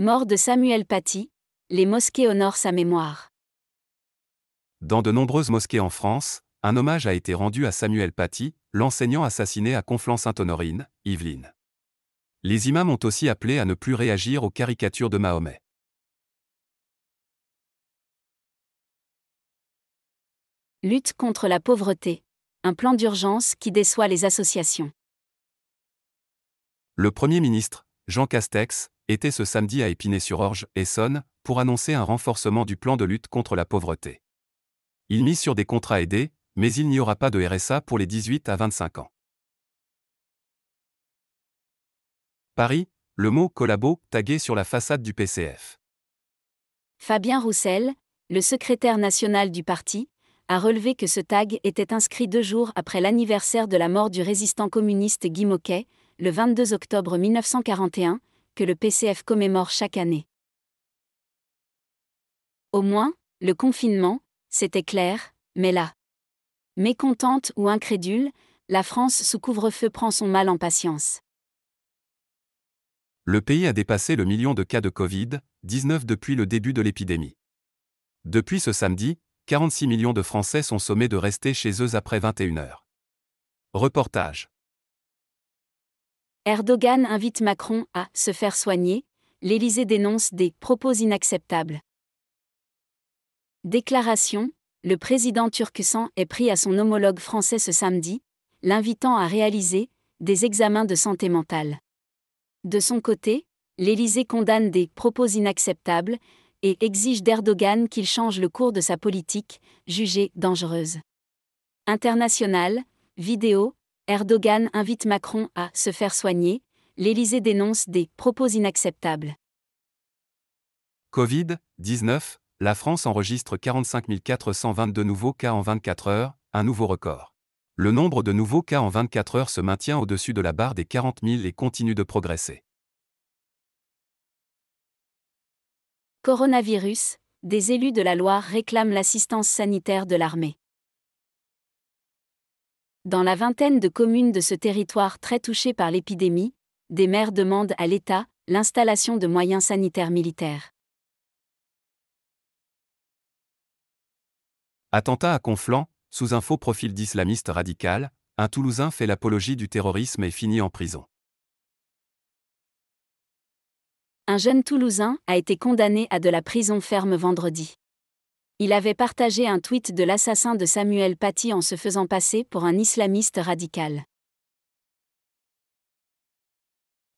Mort de Samuel Paty, les mosquées honorent sa mémoire. Dans de nombreuses mosquées en France, un hommage a été rendu à Samuel Paty, l'enseignant assassiné à Conflans-Sainte-Honorine, Yvelines. Les imams ont aussi appelé à ne plus réagir aux caricatures de Mahomet. Lutte contre la pauvreté. Un plan d'urgence qui déçoit les associations. Le Premier ministre, Jean Castex, était ce samedi à Épinay-sur-Orge, Essonne, pour annoncer un renforcement du plan de lutte contre la pauvreté. Il mise sur des contrats aidés, mais il n'y aura pas de RSA pour les 18 à 25 ans. Paris, le mot collabo tagué sur la façade du PCF. Fabien Roussel, le secrétaire national du parti, a relevé que ce tag était inscrit deux jours après l'anniversaire de la mort du résistant communiste Guy Moquet, le 22 octobre 1941, que le PCF commémore chaque année. Au moins, le confinement, c'était clair, mais là. Mécontente ou incrédule, la France sous couvre-feu prend son mal en patience. Le pays a dépassé le million de cas de Covid-19 depuis le début de l'épidémie. Depuis ce samedi, 46 millions de Français sont sommés de rester chez eux après 21 heures. Reportage. Erdogan invite Macron à se faire soigner, l'Élysée dénonce des propos inacceptables. Déclaration Le président turquessan est pris à son homologue français ce samedi, l'invitant à réaliser des examens de santé mentale. De son côté, l'Élysée condamne des propos inacceptables et exige d'Erdogan qu'il change le cours de sa politique, jugée dangereuse. International, vidéo, Erdogan invite Macron à se faire soigner, l'Élysée dénonce des propos inacceptables. Covid-19, la France enregistre 45 422 nouveaux cas en 24 heures, un nouveau record. Le nombre de nouveaux cas en 24 heures se maintient au-dessus de la barre des 40 000 et continue de progresser. Coronavirus, des élus de la Loire réclament l'assistance sanitaire de l'armée. Dans la vingtaine de communes de ce territoire très touché par l'épidémie, des maires demandent à l'État l'installation de moyens sanitaires militaires. Attentat à Conflans, sous un faux profil d'islamiste radical, un Toulousain fait l'apologie du terrorisme et finit en prison. Un jeune Toulousain a été condamné à de la prison ferme vendredi il avait partagé un tweet de l'assassin de Samuel Paty en se faisant passer pour un islamiste radical.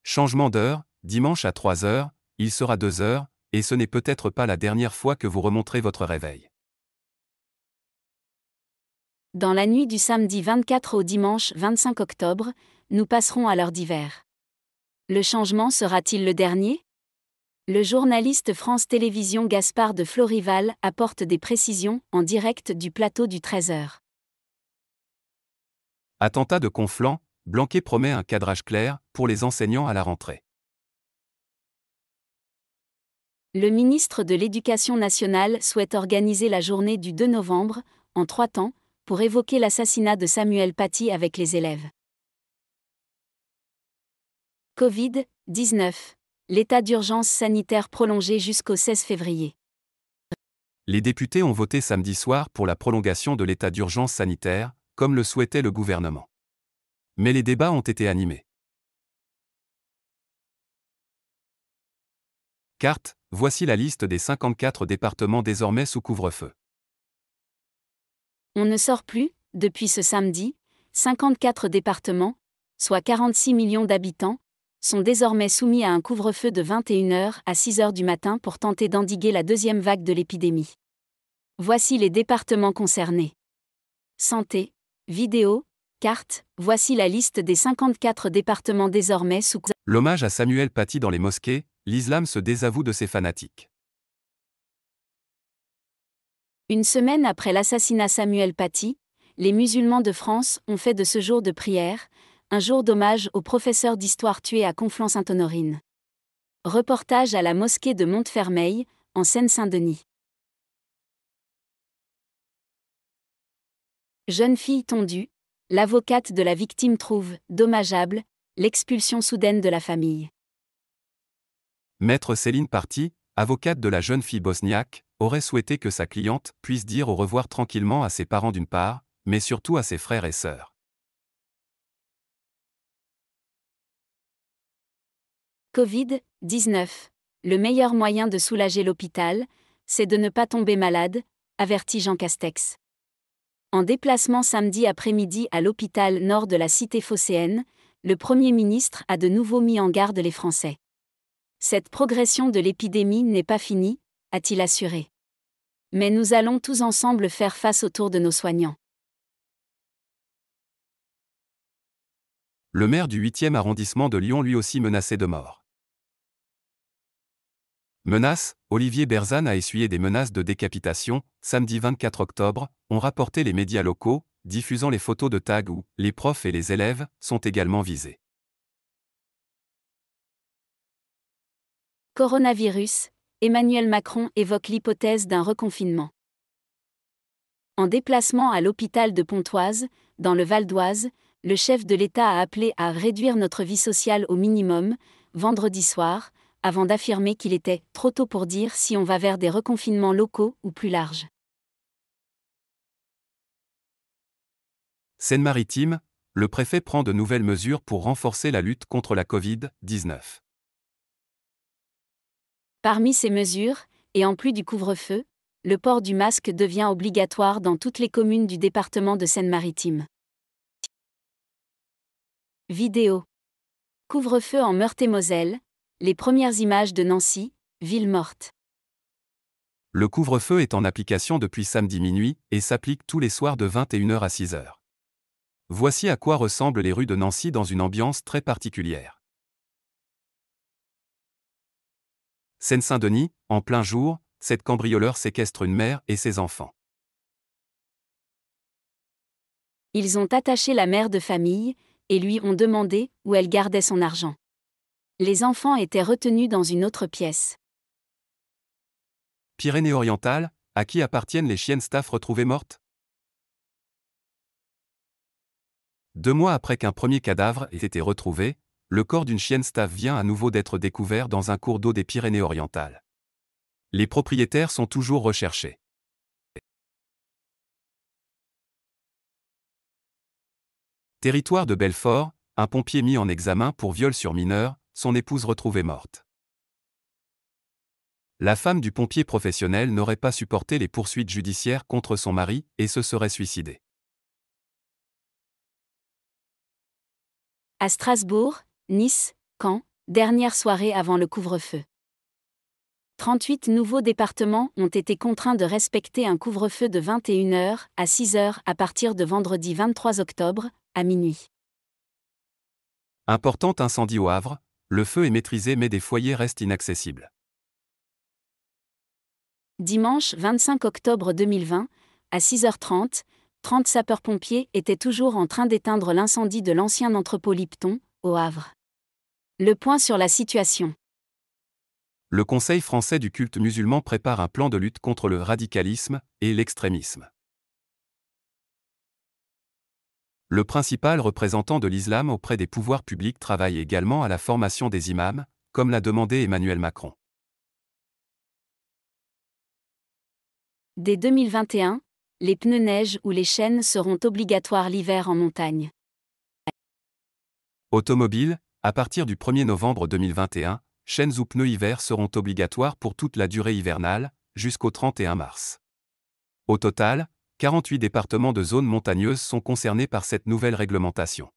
Changement d'heure, dimanche à 3 heures, il sera 2 heures, et ce n'est peut-être pas la dernière fois que vous remontrez votre réveil. Dans la nuit du samedi 24 au dimanche 25 octobre, nous passerons à l'heure d'hiver. Le changement sera-t-il le dernier le journaliste France Télévisions Gaspard de Florival apporte des précisions en direct du plateau du 13h. Attentat de Conflans, Blanquet promet un cadrage clair pour les enseignants à la rentrée. Le ministre de l'Éducation nationale souhaite organiser la journée du 2 novembre, en trois temps, pour évoquer l'assassinat de Samuel Paty avec les élèves. Covid-19 l'état d'urgence sanitaire prolongé jusqu'au 16 février. Les députés ont voté samedi soir pour la prolongation de l'état d'urgence sanitaire, comme le souhaitait le gouvernement. Mais les débats ont été animés. Carte, voici la liste des 54 départements désormais sous couvre-feu. On ne sort plus, depuis ce samedi, 54 départements, soit 46 millions d'habitants, sont désormais soumis à un couvre-feu de 21h à 6h du matin pour tenter d'endiguer la deuxième vague de l'épidémie. Voici les départements concernés. Santé, vidéo, carte, voici la liste des 54 départements désormais sous... L'hommage à Samuel Paty dans les mosquées, l'islam se désavoue de ses fanatiques. Une semaine après l'assassinat Samuel Paty, les musulmans de France ont fait de ce jour de prière, un jour d'hommage au professeur d'histoire tué à Conflans-Sainte-Honorine. Reportage à la mosquée de Montfermeil, en Seine-Saint-Denis. Jeune fille tondue, l'avocate de la victime trouve, dommageable, l'expulsion soudaine de la famille. Maître Céline Parti, avocate de la jeune fille bosniaque, aurait souhaité que sa cliente puisse dire au revoir tranquillement à ses parents d'une part, mais surtout à ses frères et sœurs. Covid-19. Le meilleur moyen de soulager l'hôpital, c'est de ne pas tomber malade, avertit Jean Castex. En déplacement samedi après-midi à l'hôpital nord de la cité phocéenne, le Premier ministre a de nouveau mis en garde les Français. Cette progression de l'épidémie n'est pas finie, a-t-il assuré. Mais nous allons tous ensemble faire face autour de nos soignants. le maire du 8e arrondissement de Lyon lui aussi menaçait de mort. Menaces, Olivier Berzane a essuyé des menaces de décapitation, samedi 24 octobre, ont rapporté les médias locaux, diffusant les photos de tags où les profs et les élèves sont également visés. Coronavirus, Emmanuel Macron évoque l'hypothèse d'un reconfinement. En déplacement à l'hôpital de Pontoise, dans le Val d'Oise, le chef de l'État a appelé à réduire notre vie sociale au minimum, vendredi soir, avant d'affirmer qu'il était trop tôt pour dire si on va vers des reconfinements locaux ou plus larges. Seine-Maritime, le préfet prend de nouvelles mesures pour renforcer la lutte contre la Covid-19. Parmi ces mesures, et en plus du couvre-feu, le port du masque devient obligatoire dans toutes les communes du département de Seine-Maritime. Vidéo. Couvre-feu en Meurthe-et-Moselle, les premières images de Nancy, ville morte. Le couvre-feu est en application depuis samedi minuit et s'applique tous les soirs de 21h à 6h. Voici à quoi ressemblent les rues de Nancy dans une ambiance très particulière. Seine-Saint-Denis, en plein jour, cette cambrioleur séquestre une mère et ses enfants. Ils ont attaché la mère de famille, et lui ont demandé où elle gardait son argent. Les enfants étaient retenus dans une autre pièce. Pyrénées-Orientales, à qui appartiennent les chiennes staff retrouvées mortes Deux mois après qu'un premier cadavre ait été retrouvé, le corps d'une chienne staff vient à nouveau d'être découvert dans un cours d'eau des Pyrénées-Orientales. Les propriétaires sont toujours recherchés. Territoire de Belfort, un pompier mis en examen pour viol sur mineur, son épouse retrouvée morte. La femme du pompier professionnel n'aurait pas supporté les poursuites judiciaires contre son mari et se serait suicidée. À Strasbourg, Nice, Caen, dernière soirée avant le couvre-feu. 38 nouveaux départements ont été contraints de respecter un couvre-feu de 21h à 6h à partir de vendredi 23 octobre, à minuit. Important incendie au Havre, le feu est maîtrisé mais des foyers restent inaccessibles. Dimanche 25 octobre 2020, à 6h30, 30 sapeurs-pompiers étaient toujours en train d'éteindre l'incendie de l'ancien entrepôt Lipton, au Havre. Le point sur la situation. Le Conseil français du culte musulman prépare un plan de lutte contre le radicalisme et l'extrémisme. Le principal représentant de l'islam auprès des pouvoirs publics travaille également à la formation des imams, comme l'a demandé Emmanuel Macron. Dès 2021, les pneus neige ou les chaînes seront obligatoires l'hiver en montagne. Automobile, à partir du 1er novembre 2021, chaînes ou pneus hiver seront obligatoires pour toute la durée hivernale, jusqu'au 31 mars. Au total, 48 départements de zones montagneuses sont concernés par cette nouvelle réglementation.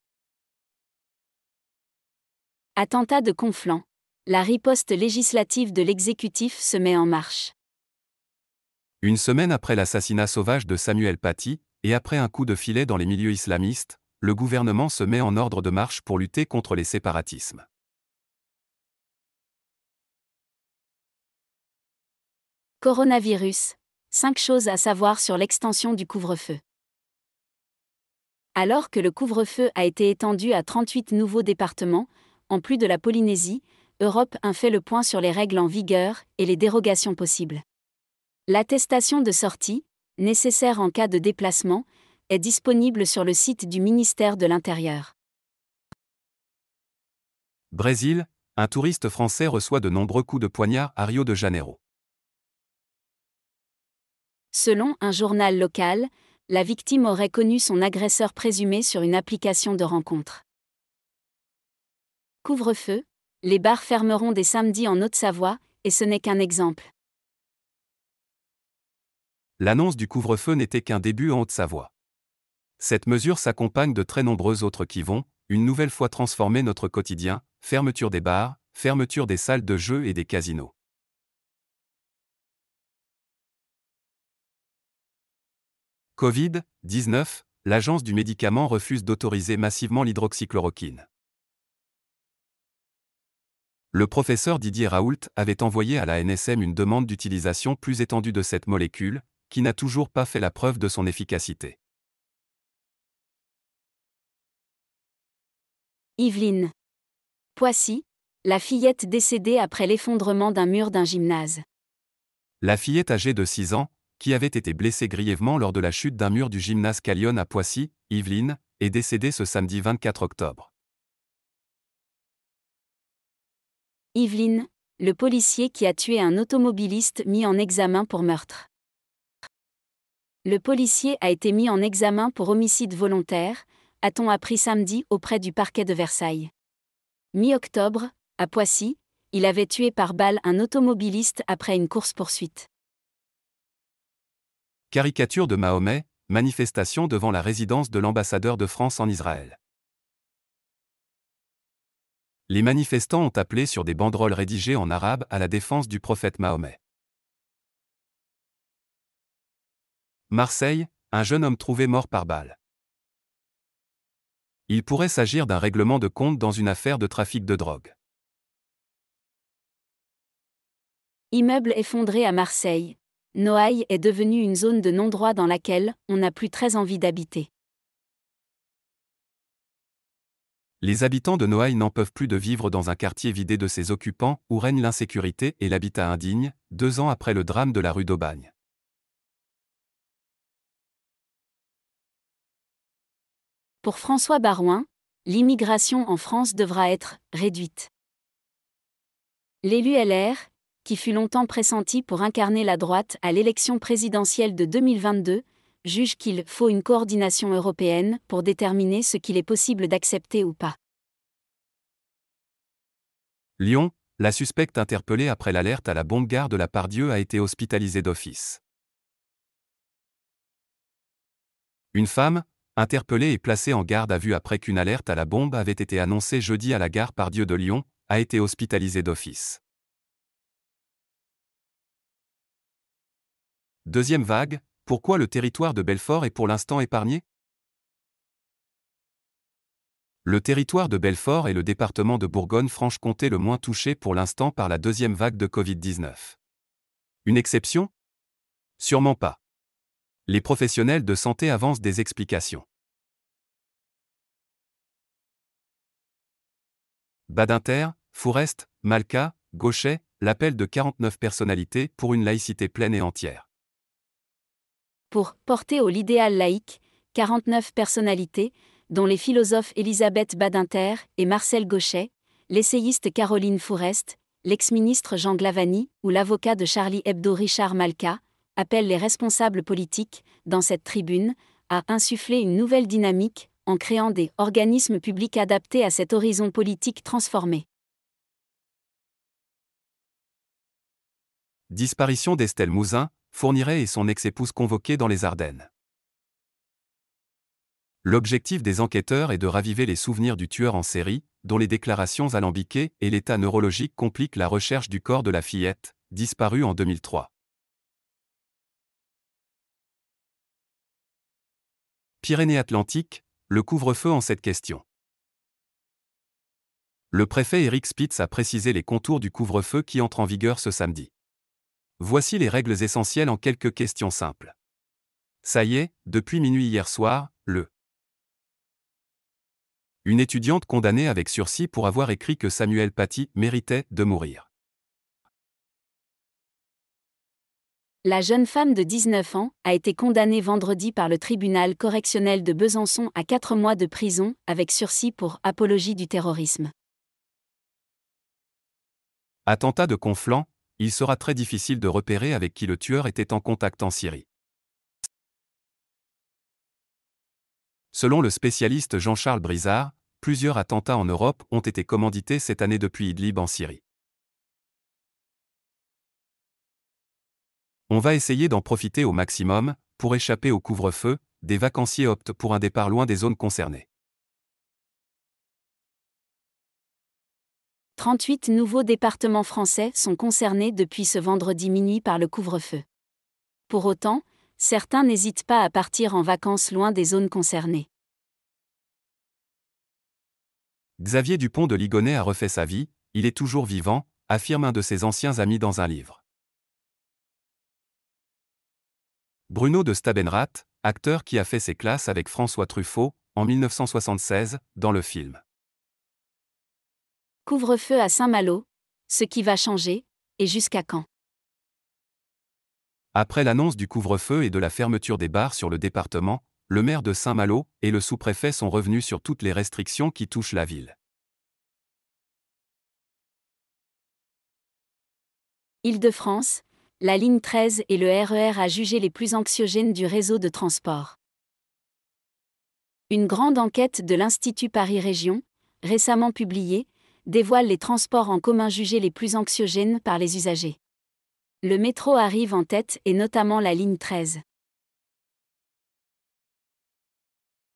Attentat de Conflans. La riposte législative de l'exécutif se met en marche. Une semaine après l'assassinat sauvage de Samuel Paty, et après un coup de filet dans les milieux islamistes, le gouvernement se met en ordre de marche pour lutter contre les séparatismes. Coronavirus, 5 choses à savoir sur l'extension du couvre-feu. Alors que le couvre-feu a été étendu à 38 nouveaux départements, en plus de la Polynésie, Europe 1 fait le point sur les règles en vigueur et les dérogations possibles. L'attestation de sortie, nécessaire en cas de déplacement, est disponible sur le site du ministère de l'Intérieur. Brésil, un touriste français reçoit de nombreux coups de poignard à Rio de Janeiro. Selon un journal local, la victime aurait connu son agresseur présumé sur une application de rencontre. Couvre-feu, les bars fermeront des samedis en Haute-Savoie, et ce n'est qu'un exemple. L'annonce du couvre-feu n'était qu'un début en Haute-Savoie. Cette mesure s'accompagne de très nombreuses autres qui vont, une nouvelle fois transformer notre quotidien, fermeture des bars, fermeture des salles de jeux et des casinos. Covid-19, l'Agence du médicament refuse d'autoriser massivement l'hydroxychloroquine. Le professeur Didier Raoult avait envoyé à la NSM une demande d'utilisation plus étendue de cette molécule, qui n'a toujours pas fait la preuve de son efficacité. Yveline. Poissy, la fillette décédée après l'effondrement d'un mur d'un gymnase. La fillette âgée de 6 ans, qui avait été blessé grièvement lors de la chute d'un mur du gymnase Calion à Poissy, Yvelines, est décédé ce samedi 24 octobre. Yvelines, le policier qui a tué un automobiliste mis en examen pour meurtre. Le policier a été mis en examen pour homicide volontaire, a-t-on appris samedi auprès du parquet de Versailles. Mi-octobre, à Poissy, il avait tué par balle un automobiliste après une course-poursuite. Caricature de Mahomet, manifestation devant la résidence de l'ambassadeur de France en Israël. Les manifestants ont appelé sur des banderoles rédigées en arabe à la défense du prophète Mahomet. Marseille, un jeune homme trouvé mort par balle. Il pourrait s'agir d'un règlement de compte dans une affaire de trafic de drogue. Immeuble effondré à Marseille. Noailles est devenue une zone de non-droit dans laquelle on n'a plus très envie d'habiter. Les habitants de Noailles n'en peuvent plus de vivre dans un quartier vidé de ses occupants où règne l'insécurité et l'habitat indigne, deux ans après le drame de la rue d'Aubagne. Pour François Barouin, l'immigration en France devra être réduite. L'élu LR, qui fut longtemps pressenti pour incarner la droite à l'élection présidentielle de 2022, juge qu'il faut une coordination européenne pour déterminer ce qu'il est possible d'accepter ou pas. Lyon, la suspecte interpellée après l'alerte à la bombe gare de la Pardieu a été hospitalisée d'office. Une femme, interpellée et placée en garde à vue après qu'une alerte à la bombe avait été annoncée jeudi à la gare Pardieu de Lyon, a été hospitalisée d'office. Deuxième vague, pourquoi le territoire de Belfort est pour l'instant épargné Le territoire de Belfort est le département de Bourgogne-Franche-Comté le moins touché pour l'instant par la deuxième vague de Covid-19. Une exception Sûrement pas. Les professionnels de santé avancent des explications. Badinter, Fourest, Malka, Gauchet, l'appel de 49 personnalités pour une laïcité pleine et entière pour porter au l'idéal laïque 49 personnalités, dont les philosophes Elisabeth Badinter et Marcel Gauchet, l'essayiste Caroline Fourest, l'ex-ministre Jean Glavani ou l'avocat de Charlie Hebdo Richard Malka, appellent les responsables politiques, dans cette tribune, à insuffler une nouvelle dynamique en créant des organismes publics adaptés à cet horizon politique transformé. Disparition d'Estelle Mouzin, Fournirait et son ex-épouse convoqués dans les Ardennes. L'objectif des enquêteurs est de raviver les souvenirs du tueur en série, dont les déclarations alambiquées et l'état neurologique compliquent la recherche du corps de la fillette, disparue en 2003. Pyrénées-Atlantiques, le couvre-feu en cette question. Le préfet Eric Spitz a précisé les contours du couvre-feu qui entre en vigueur ce samedi. Voici les règles essentielles en quelques questions simples. Ça y est, depuis minuit hier soir, le une étudiante condamnée avec sursis pour avoir écrit que Samuel Paty méritait de mourir. La jeune femme de 19 ans a été condamnée vendredi par le tribunal correctionnel de Besançon à 4 mois de prison avec sursis pour apologie du terrorisme. Attentat de Conflans, il sera très difficile de repérer avec qui le tueur était en contact en Syrie. Selon le spécialiste Jean-Charles Brizard, plusieurs attentats en Europe ont été commandités cette année depuis Idlib en Syrie. On va essayer d'en profiter au maximum, pour échapper au couvre-feu, des vacanciers optent pour un départ loin des zones concernées. 38 nouveaux départements français sont concernés depuis ce vendredi minuit par le couvre-feu. Pour autant, certains n'hésitent pas à partir en vacances loin des zones concernées. Xavier Dupont de Ligonnès a refait sa vie, il est toujours vivant, affirme un de ses anciens amis dans un livre. Bruno de Stabenrath, acteur qui a fait ses classes avec François Truffaut, en 1976, dans le film Couvre-feu à Saint-Malo, ce qui va changer, et jusqu'à quand Après l'annonce du couvre-feu et de la fermeture des bars sur le département, le maire de Saint-Malo et le sous-préfet sont revenus sur toutes les restrictions qui touchent la ville. Île-de-France, la ligne 13 et le RER à e juger les plus anxiogènes du réseau de transport. Une grande enquête de l'Institut Paris Région, récemment publiée, dévoile les transports en commun jugés les plus anxiogènes par les usagers. Le métro arrive en tête et notamment la ligne 13.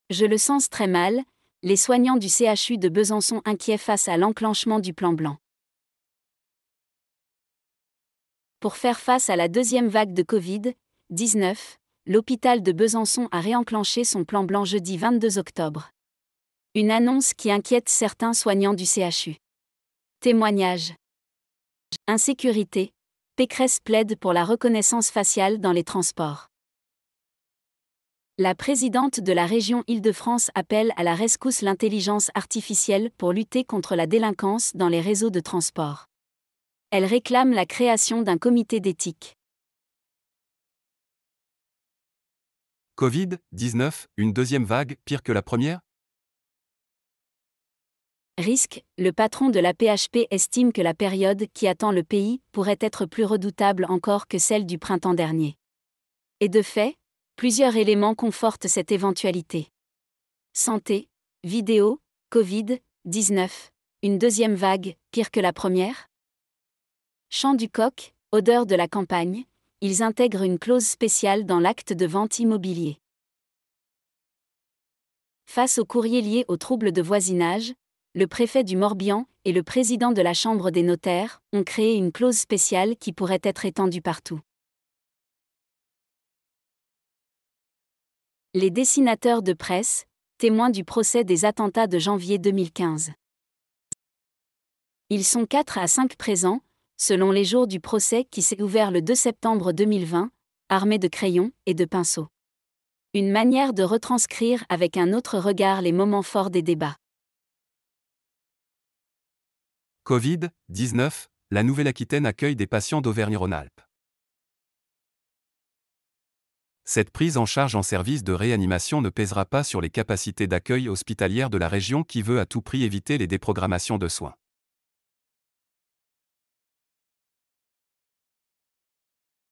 Je le sens très mal, les soignants du CHU de Besançon inquiets face à l'enclenchement du plan blanc. Pour faire face à la deuxième vague de Covid-19, l'hôpital de Besançon a réenclenché son plan blanc jeudi 22 octobre. Une annonce qui inquiète certains soignants du CHU. Témoignage. Insécurité. Pécresse plaide pour la reconnaissance faciale dans les transports. La présidente de la région Île-de-France appelle à la rescousse l'intelligence artificielle pour lutter contre la délinquance dans les réseaux de transport. Elle réclame la création d'un comité d'éthique. Covid-19, une deuxième vague, pire que la première risque, le patron de la PHP estime que la période qui attend le pays pourrait être plus redoutable encore que celle du printemps dernier. Et de fait, plusieurs éléments confortent cette éventualité. Santé, vidéo, Covid-19, une deuxième vague, pire que la première Chant du coq, odeur de la campagne, ils intègrent une clause spéciale dans l'acte de vente immobilier. Face aux courriers liés aux troubles de voisinage, le préfet du Morbihan et le président de la Chambre des notaires ont créé une clause spéciale qui pourrait être étendue partout. Les dessinateurs de presse, témoins du procès des attentats de janvier 2015. Ils sont 4 à 5 présents, selon les jours du procès qui s'est ouvert le 2 septembre 2020, armés de crayons et de pinceaux. Une manière de retranscrire avec un autre regard les moments forts des débats. Covid-19, la Nouvelle-Aquitaine accueille des patients d'Auvergne-Rhône-Alpes. Cette prise en charge en service de réanimation ne pèsera pas sur les capacités d'accueil hospitalière de la région qui veut à tout prix éviter les déprogrammations de soins.